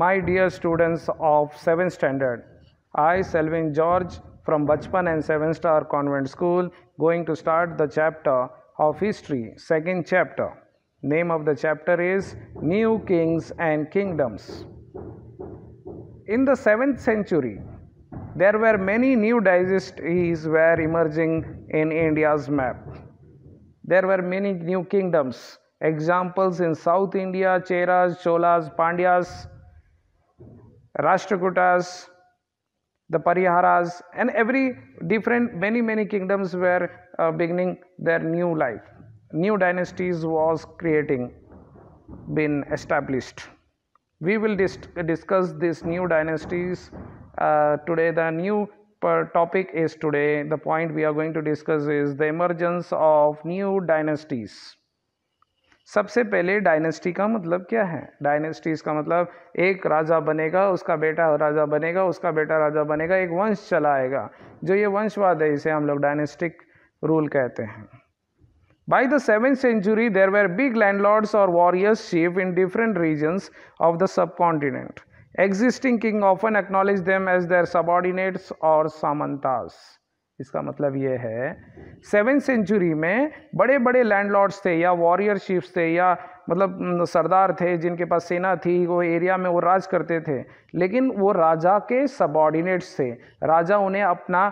My dear students of 7th standard, I, Selvin George, from Bachpan and 7 Star Convent School, going to start the chapter of history, second chapter. Name of the chapter is New Kings and Kingdoms. In the 7th century, there were many new dynasties were emerging in India's map. There were many new kingdoms. Examples in South India, Cheras, Cholas, Pandyas, Rashtrakutas, the Pariharas, and every different many many kingdoms were uh, beginning their new life. New dynasties was creating, been established. We will dis- discuss these new dynasties uh, today. The new topic is today. The point we are going to discuss is the emergence of new dynasties. सबसे पहले dynasty का मतलब क्या है dynasty इसका मतलब एक राजा बनेगा उसका बेटा राजा बनेगा उसका बेटा राजा बनेगा एक वंश चलाएगा जो ये वंशवाद है इसे हम लोग डायनेस्टिक रूल कहते हैं By the 7th century, there were big landlords or warriors chief in different regions of the subcontinent. Existing king often acknowledged them as their subordinates or samantas. इसका मतलब ये है सेवन सेंचुरी में बड़े बड़े landlords थे या वॉरियर शिफ्ट थे या मतलब सरदार थे जिनके पास सेना थी वो एरिया में वो राज करते थे लेकिन वो राजा के सबॉर्डिनेट्स थे राजा उन्हें अपना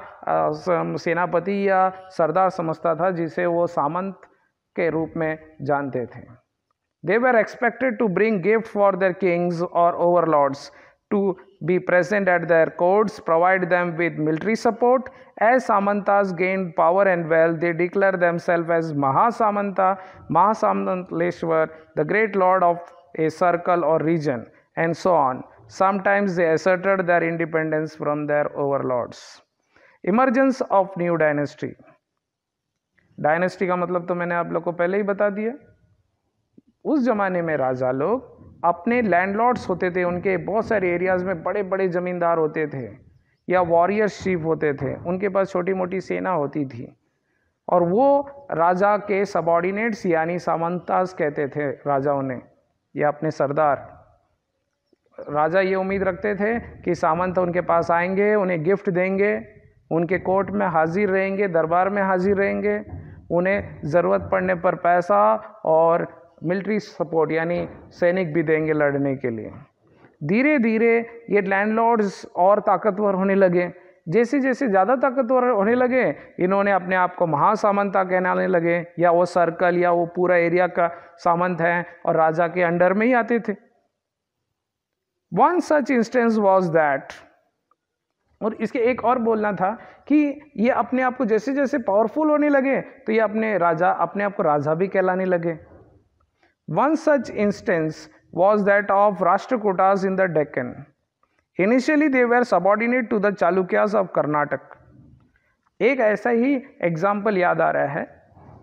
सेनापति या सरदार समझता था जिसे वो सामंत के रूप में जानते थे they were expected to bring gift for their kings और overlords to be present at their courts, provide them with military support. As Samantas gained power and wealth, they declare themselves as Mahasamanta, Mahasamantaleshwar, the great lord of a circle or region, and so on. Sometimes they asserted their independence from their overlords. emergence of new dynasty dynasty ka matlab to maine aap लोग ko pehle hi bata diya उस जमाने में राजा लोग अपने landlords होते थे उनके बहुत सारे एरियाज़ में बड़े बड़े ज़मींदार होते थे या वॉरियर्स चीफ होते थे उनके पास छोटी मोटी सेना होती थी और वो राजा के सबॉर्डिनेट्स यानी सामंताज कहते थे राजाओं ने या अपने सरदार राजा ये उम्मीद रखते थे कि सामंत उनके पास आएंगे उन्हें गिफ्ट देंगे उनके कोर्ट में हाजिर रहेंगे दरबार में हाजिर रहेंगे उन्हें ज़रूरत पड़ने पर पैसा और मिलिट्री सपोर्ट यानी सैनिक भी देंगे लड़ने के लिए धीरे धीरे ये लैंडलॉर्ड्स और ताकतवर होने लगे जैसे जैसे ज़्यादा ताकतवर होने लगे इन्होंने अपने आप को महासामंता कहलाने लगे या वो सर्कल या वो पूरा एरिया का सामंत है और राजा के अंडर में ही आते थे one such instance was that और इसके एक और बोलना था कि ये अपने आप को जैसे जैसे पावरफुल होने लगे तो ये अपने राजा अपने आप को राजा भी कहलाने लगे One such instance was that of Rashtrakutas in the Deccan. Initially, they were subordinate to the Chalukyas of Karnataka. एक ऐसा ही एग्जाम्पल याद आ रहा है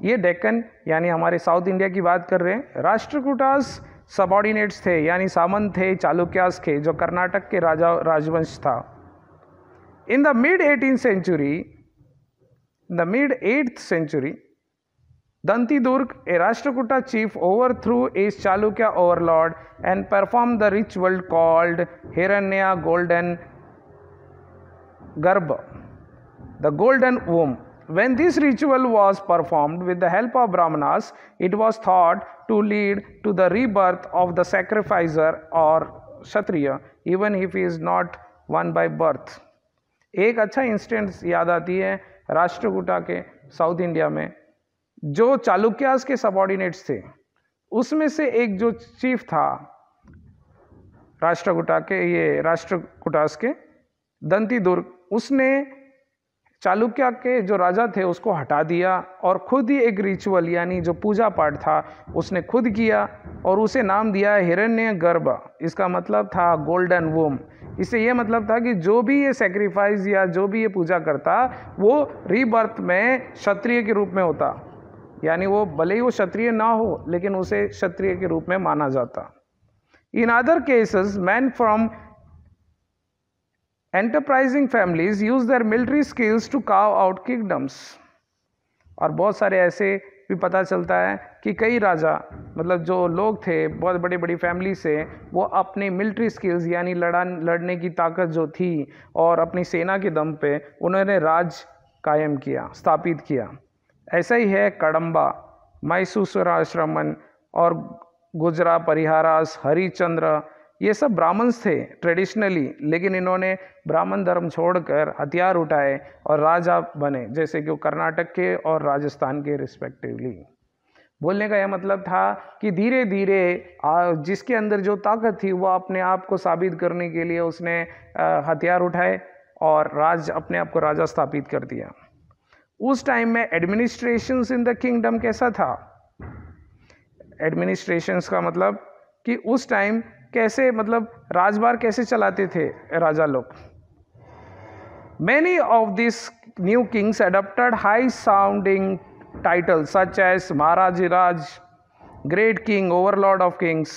ये डेक्कन यानी हमारे साउथ इंडिया की बात कर रहे हैं राष्ट्रकूटास सबॉर्डिनेट्स थे यानी सामंत थे चालुक्यास के जो कर्नाटक के राजा राजवंश था in the mid eighteen century the mid eighth century Dantidurg, a Rashtrakuta chief, overthrew his Chalukya overlord and performed the ritual called Hiranya Golden Garba, the golden womb. When this ritual was performed with the help of Brahmanas, it was thought to lead to the rebirth of the sacrificer or Kshatriya, even if he is not one by birth. एक अच्छा instants याद आती है राष्ट्रकूटा के south India में जो चालुक्यास के subordinates थे उसमें से एक जो चीफ था राष्ट्रकुटा के ये राष्ट्रकुटास के दंती दुर्ग उसने चालुक्या के जो राजा थे उसको हटा दिया और खुद ही एक रिचुअल यानी जो पूजा पाठ था उसने खुद किया और उसे नाम दिया हिरण्य गर्भ इसका मतलब था गोल्डन वोम इससे ये मतलब था कि जो भी ये सेक्रीफाइस या जो भी ये पूजा करता वो रीबर्थ में क्षत्रिय के रूप में होता यानी वो भले ही वो क्षत्रिय ना हो लेकिन उसे क्षत्रिय के रूप में माना जाता in other cases man from enterprising families use their military skills to carve out kingdoms और बहुत सारे ऐसे भी पता चलता है कि कई राजा मतलब जो लोग थे बहुत बड़ी बड़ी फैमिली से वो अपनी मिलिट्री स्किल्स यानी लड़ा लड़ने की ताकत जो थी और अपनी सेना के दम पे उन्होंने राज कायम किया स्थापित किया ऐसा ही है कड़म्बा मैसूसराश्रमन और गुजरा परिहारास हरिचंद्र ये सब ब्राह्मण्स थे ट्रेडिशनली लेकिन इन्होंने ब्राह्मण धर्म छोड़कर हथियार उठाए और राजा बने जैसे कि वो कर्नाटक के और राजस्थान के रिस्पेक्टिवली बोलने का यह मतलब था कि धीरे धीरे जिसके अंदर जो ताकत थी वह अपने आप को साबित करने के लिए उसने हथियार उठाए और राज अपने आप को राजा स्थापित कर दिया उस टाइम में एडमिनिस्ट्रेशन इन द किंगडम कैसा था एडमिनिस्ट्रेशन का मतलब कि उस टाइम कैसे मतलब राजबार कैसे चलाते थे राजा लोग many of this new kings adapted high sounding title such as Maharaj Raj great king overlord of kings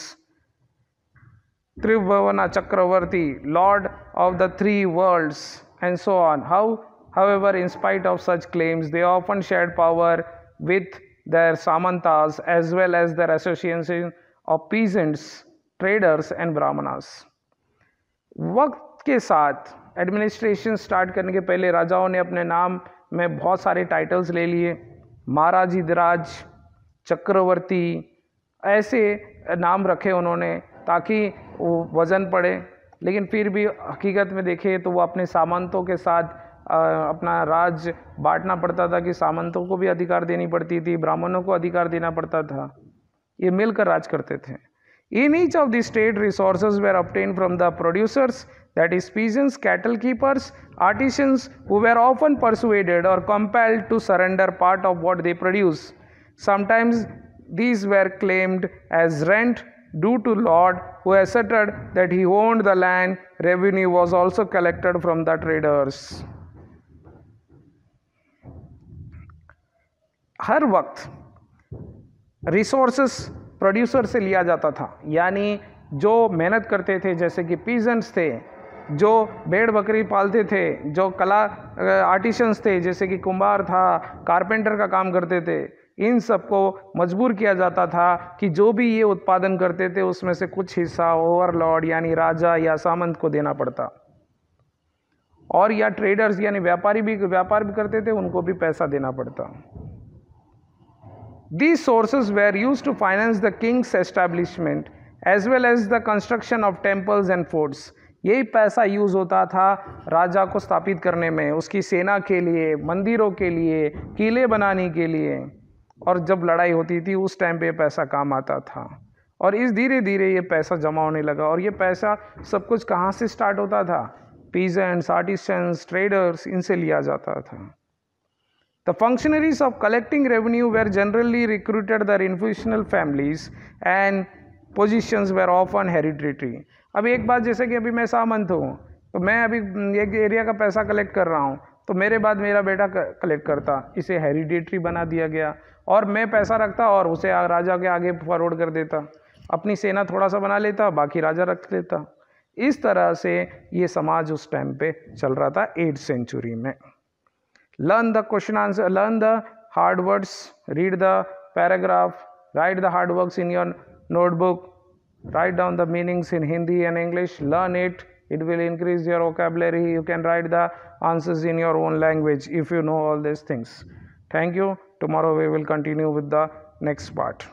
Tribhuvana Chakravarti lord of the three worlds and so on how However, in spite of such claims, they often shared power with their samantas as well as their association of peasants, traders and brahmanas. वक्त के साथ administration start करने के पहले राजाओं ने अपने नाम में बहुत सारे टाइटल्स ले लिए महाराज इधराज चक्रवर्ती ऐसे नाम रखे उन्होंने ताकि वो वज़न पड़े लेकिन फिर भी हकीकत में देखें तो वो अपने सामंतों के साथ अपना राज बांटना पड़ता था कि सामंतों को भी अधिकार देनी पड़ती थी ब्राह्मणों को अधिकार देना पड़ता था ये मिलकर राज करते थे in each of the state resources were obtained from the producers that is peasants cattle keepers artisans who were often persuaded और compelled to surrender part of what they produce sometimes these were claimed as rent due to lord who asserted that he owned the land revenue was also collected from the traders हर वक्त resources producer से लिया जाता था यानी जो मेहनत करते थे जैसे कि पीजेंट्स थे जो भेड़ बकरी पालते थे जो कला आर्टिशंस थे जैसे कि कुम्बार था कारपेंटर का काम करते थे इन सबको मजबूर किया जाता था कि जो भी ये उत्पादन करते थे उसमें से कुछ हिस्सा ओवरलॉर्ड यानी राजा या सामंत को देना पड़ता और या ट्रेडर्स यानी व्यापारी भी व्यापार भी करते थे उनको भी पैसा देना पड़ता These sources were used to finance the king's establishment as well as the construction of temples and forts. यही पैसा यूज़ होता था राजा को स्थापित करने में उसकी सेना के लिए मंदिरों के लिए किले बनाने के लिए और जब लड़ाई होती थी उस टाइम पे ये पैसा काम आता था और इस धीरे धीरे ये पैसा जमा होने लगा और ये पैसा सब कुछ कहाँ से स्टार्ट होता था पीजेंट्स आर्टिसंस ट्रेडर्स इनसे लिया जाता था The functionaries of collecting revenue were generally recruited their institutional families and positions were often hereditary. अब एक बात जैसे कि अभी मैं सामंत हूँ तो मैं अभी हम्म, एक एरिया का पैसा कलेक्ट कर रहा हूँ तो मेरे बाद मेरा बेटा कलेक्ट करता इसे हेरिडेटरी बना दिया गया और मैं पैसा रखता और उसे राजा के आगे फॉरवर्ड कर देता अपनी सेना थोड़ा सा बना लेता बाकी राजा रख लेता इस तरह से ये समाज उस टाइम पे चल रहा था एट सेंचुरी में learn the question answer learn the hard words read the paragraph write the hard works in your notebook write down the meanings in hindi and english learn it it will increase your vocabulary you can write the answers in your own language if you know all these things thank you tomorrow we will continue with the next part